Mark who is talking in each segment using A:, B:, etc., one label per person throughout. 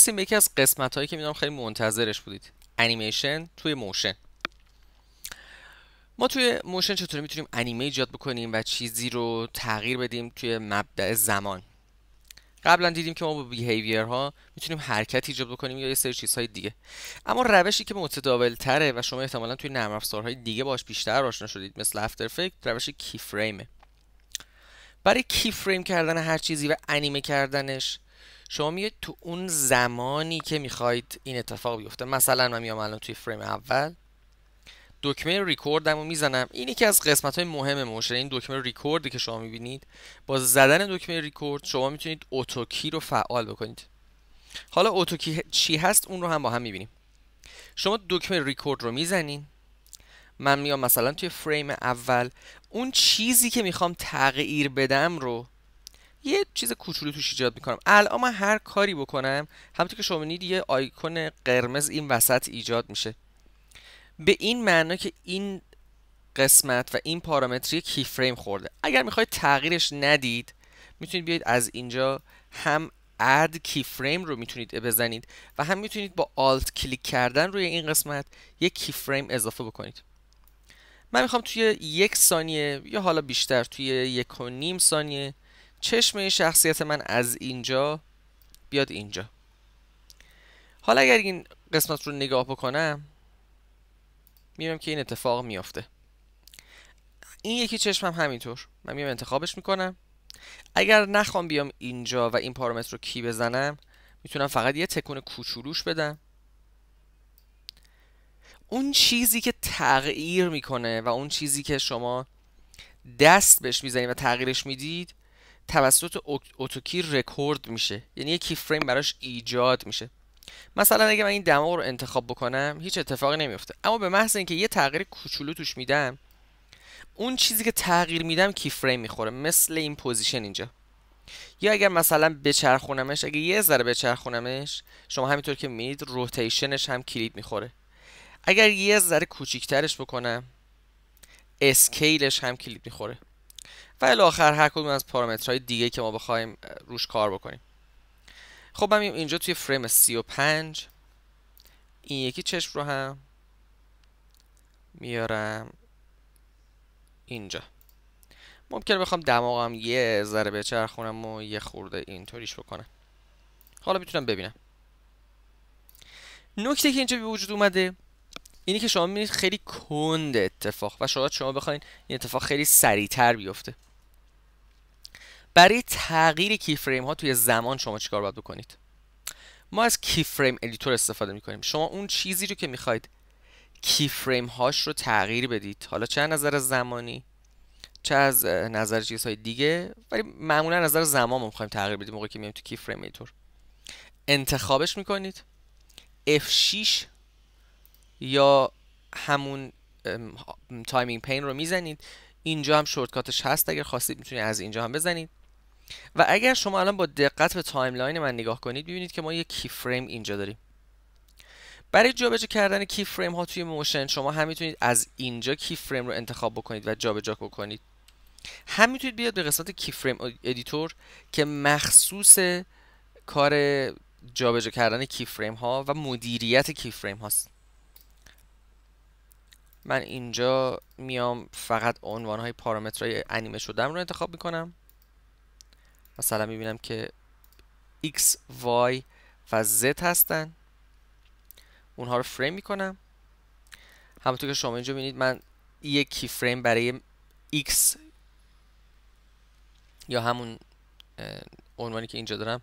A: برسیم به یکی از قسمت هایی که میدونم خیلی منتظرش بودید انیمیشن توی موشن ما توی موشن چطوری میتونیم انیمه ایجاد بکنیم و چیزی رو تغییر بدیم توی مبدع زمان قبلا دیدیم که ما با بیهیویر ها میتونیم حرکت ایجاد بکنیم یا یه سری چیزهای دیگه اما روشی که متداول تره و شما احتمالا توی نرم افزارهای دیگه باش بیشتر آشنا شدید مثل افتر روش کی فریمه برای کی فریم کردن هر چیزی و انیمه کردنش شما میگه تو اون زمانی که میخواید این اتفاق بیفته مثلا من میام الان توی فریم اول دکمه ریکوردم رو میزنم این یکی از قسمت های مهم موشن این دکمه ریکوردی که شما میبینید با زدن دکمه ریکورد شما میتونید اتوکی رو فعال بکنید حالا اتوکی چی هست اون رو هم با هم میبینیم شما دکمه ریکورد رو میزنین من میام مثلا توی فریم اول اون چیزی که میخوام تغییر بدم رو یه چیز کوچولو توش ایجاد میکنم الان من هر کاری بکنم همونطور که شما یه آیکون قرمز این وسط ایجاد میشه به این معنا که این قسمت و این پارامتری کی فریم خورده اگر میخواید تغییرش ندید میتونید بیاید از اینجا هم اد کی فریم رو میتونید بزنید و هم میتونید با آلت کلیک کردن روی این قسمت یک کی فریم اضافه بکنید من میخوام توی یک ثانیه یا حالا بیشتر توی یک و نیم ثانیه چشم این شخصیت من از اینجا بیاد اینجا حالا اگر این قسمت رو نگاه بکنم میبینم که این اتفاق میافته این یکی چشم هم همینطور من میام انتخابش میکنم اگر نخوام بیام اینجا و این پارامتر رو کی بزنم میتونم فقط یه تکون کوچولوش بدم اون چیزی که تغییر میکنه و اون چیزی که شما دست بهش میزنید و تغییرش میدید توسط اتوکی رکورد میشه یعنی کیف فریم براش ایجاد میشه مثلا اگه من این دماغ رو انتخاب بکنم هیچ اتفاقی نمیفته اما به محض اینکه یه تغییر کوچولو توش میدم اون چیزی که تغییر میدم کی فریم میخوره مثل این پوزیشن اینجا یا اگر مثلا بچرخونمش اگه یه ذره بچرخونمش شما همینطور که میدید روتیشنش هم کلید میخوره اگر یه ذره کوچیکترش بکنم اسکیلش هم کلید میخوره و آخر هر کدوم از پارامترهای دیگه که ما بخوایم روش کار بکنیم خب من اینجا توی فریم 35 این یکی چشم رو هم میارم اینجا ممکن بخوام دماغم یه ذره بچرخونم و یه خورده اینطوریش بکنم حالا میتونم ببینم نکته که اینجا به وجود اومده اینی که شما میبینید خیلی کند اتفاق و شاید شما بخواین این اتفاق خیلی سریعتر بیفته برای تغییر کیفریم ها توی زمان شما چیکار باید بکنید ما از کیفریم ادیتور استفاده میکنیم شما اون چیزی رو که میخواید کیفریم هاش رو تغییر بدید حالا چه نظر زمانی چه از نظر چیزهای دیگه ولی معمولا نظر زمان ما میخوایم تغییر بدیم موقعی که میایم تو کیفریم ادیتور انتخابش میکنید F6 یا همون تایمینگ پین رو میزنید اینجا هم شورتکاتش هست اگر خواستید میتونید از اینجا هم بزنید و اگر شما الان با دقت به تایملاین من نگاه کنید ببینید که ما یک کی فریم اینجا داریم برای جابجا کردن کی فریم ها توی موشن شما هم میتونید از اینجا کی فریم رو انتخاب بکنید و جابجا بکنید هم میتونید بیاد به قسمت کی فریم ادیتور که مخصوص کار جابجا کردن کی فریم ها و مدیریت کی فریم هاست من اینجا میام فقط عنوان های پارامترهای انیمه شدم رو انتخاب میکنم مثلا میبینم که X, Y و Z هستن اونها رو فریم میکنم همونطور که شما اینجا بینید من یک کی فریم برای X یا همون عنوانی که اینجا دارم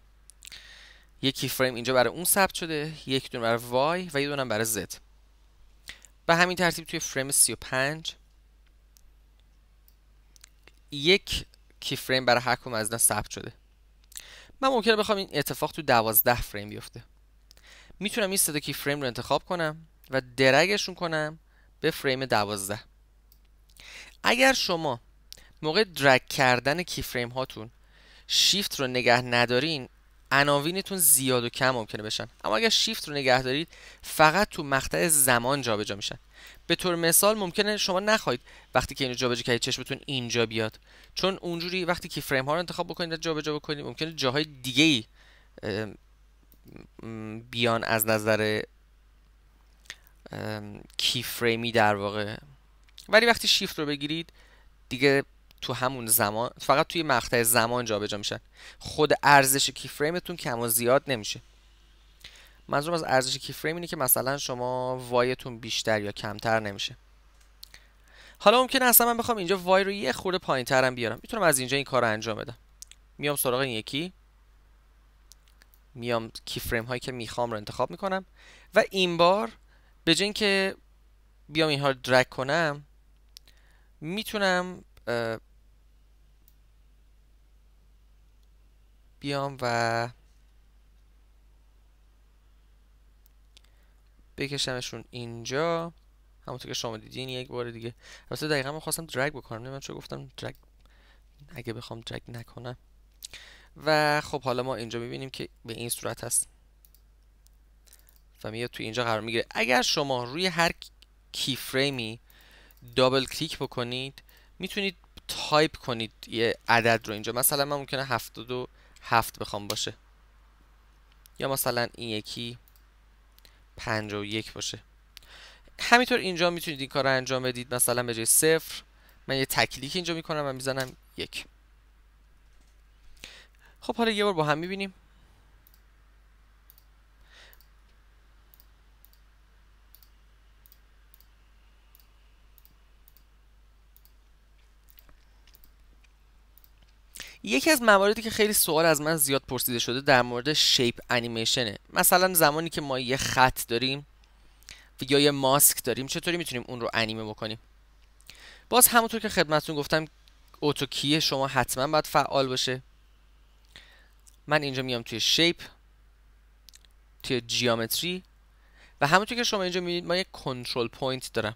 A: کی فریم اینجا برای اون ثبت شده یک دونه برای y و یک دونه برای z به همین ترتیب توی فریم 35 یک فریم برای هر کدوم از اینا ثبت شده من ممکنه بخوام این اتفاق تو دوازده فریم بیفته میتونم این صدا فریم رو انتخاب کنم و درگشون کنم به فریم دوازده اگر شما موقع درگ کردن کی فریم هاتون شیفت رو نگه ندارین عناوینتون زیاد و کم ممکنه بشن اما اگر شیفت رو نگه دارید فقط تو مقطع زمان جابجا میشن به طور مثال ممکنه شما نخواهید وقتی که اینو جابجا کردید چشمتون اینجا بیاد چون اونجوری وقتی که فریم ها رو انتخاب بکنید و جابجا بکنید ممکنه جاهای دیگه ای بیان از نظر کی فریمی در واقع ولی وقتی شیفت رو بگیرید دیگه تو همون زمان فقط توی مقطع زمان جابجا میشن خود ارزش کی فریمتون کم و زیاد نمیشه منظورم از ارزش کیفریم اینه که مثلا شما وایتون بیشتر یا کمتر نمیشه حالا ممکن اصلا من بخوام اینجا وای رو یه خورده پایین ترم بیارم میتونم از اینجا این کار رو انجام بدم میام سراغ این یکی میام کیفریم هایی که میخوام رو انتخاب میکنم و این بار به جای اینکه بیام اینها رو درک کنم میتونم بیام و بکشمشون اینجا همونطور که شما دیدین یک بار دیگه البته دقیقا من خواستم درگ بکنم نه من گفتم درگ اگه بخوام درگ نکنم و خب حالا ما اینجا میبینیم که به این صورت هست و میاد توی اینجا قرار میگیره اگر شما روی هر کی فریمی دابل کلیک بکنید میتونید تایپ کنید یه عدد رو اینجا مثلا من ممکنه هفتاد و هفت بخوام باشه یا مثلا این یکی 51 یک باشه همینطور اینجا میتونید این کار رو انجام بدید مثلا به جای صفر من یه تکلیک اینجا میکنم و میزنم یک خب حالا یه بار با هم میبینیم یکی از مواردی که خیلی سوال از من زیاد پرسیده شده در مورد شیپ انیمیشنه مثلا زمانی که ما یه خط داریم یا یه ماسک داریم چطوری میتونیم اون رو انیمه بکنیم باز همونطور که خدمتون گفتم اوتوکیه شما حتما باید فعال باشه من اینجا میام توی شیپ توی جیامتری و همونطور که شما اینجا میبینید ما یک کنترل پوینت دارم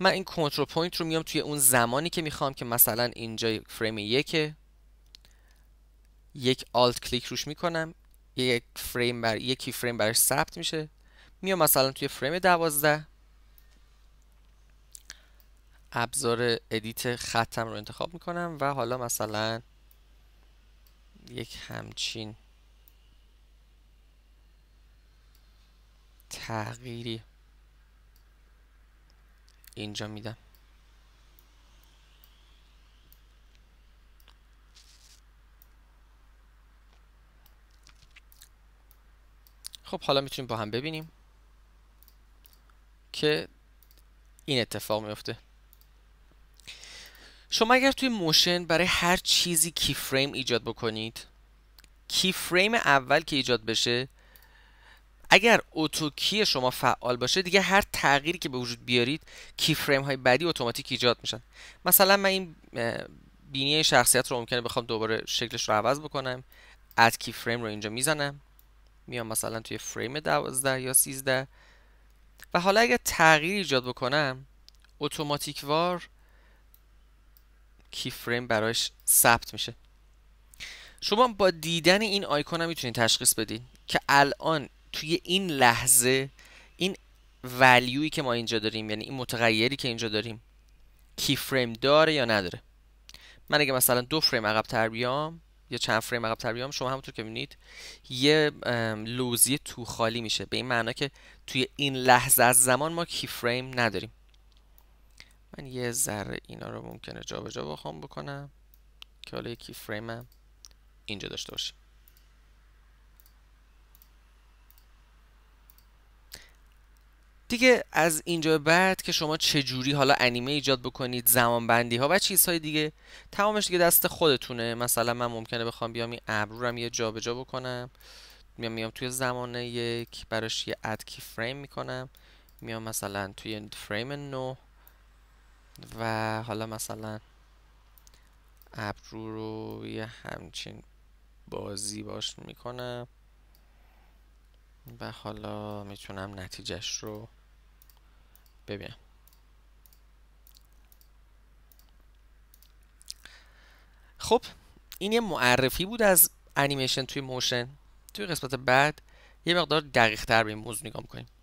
A: من این کنترل پوینت رو میام توی اون زمانی که میخوام که مثلا اینجا فریم یکه یک آلت کلیک روش میکنم یک فریم بر یکی فریم برش ثبت میشه میام مثلا توی فریم دوازده ابزار ادیت خطم رو انتخاب میکنم و حالا مثلا یک همچین تغییری اینجا میدم خب حالا میتونیم با هم ببینیم که این اتفاق میفته شما اگر توی موشن برای هر چیزی کی فریم ایجاد بکنید کی فریم اول که ایجاد بشه اگر اتوکی شما فعال باشه دیگه هر تغییری که به وجود بیارید کی فریم های بعدی اتوماتیک ایجاد میشن مثلا من این بینی شخصیت رو ممکنه بخوام دوباره شکلش رو عوض بکنم اد کی فریم رو اینجا میزنم میام مثلا توی فریم 12 یا 13 و حالا اگر تغییر ایجاد بکنم اتوماتیک وار کی فریم براش ثبت میشه شما با دیدن این آیکون هم میتونید تشخیص بدید که الان توی این لحظه این ولیویی که ما اینجا داریم یعنی این متغیری که اینجا داریم کی فریم داره یا نداره من اگه مثلا دو فریم عقب تر بیام یا چند فریم عقب تر بیام شما همونطور که میبینید یه لوزی تو خالی میشه به این معنا که توی این لحظه از زمان ما کی فریم نداریم من یه ذره اینا رو ممکنه جابجا بخوام بکنم که حالا کی فریمم اینجا داشته باشیم دیگه از اینجا بعد که شما چجوری حالا انیمه ایجاد بکنید زمان بندی ها و چیزهای دیگه تمامش دیگه دست خودتونه مثلا من ممکنه بخوام بیام این ابرو رو یه جابجا جا بکنم میام میام توی زمان یک براش یه اد کی فریم میکنم میام مثلا توی فریم نو و حالا مثلا ابرو رو یه همچین بازی باش میکنم و حالا میتونم نتیجهش رو خب این یه معرفی بود از انیمیشن توی موشن توی قسمت بعد یه مقدار دقیق تر به این موضوع نگاه میکنیم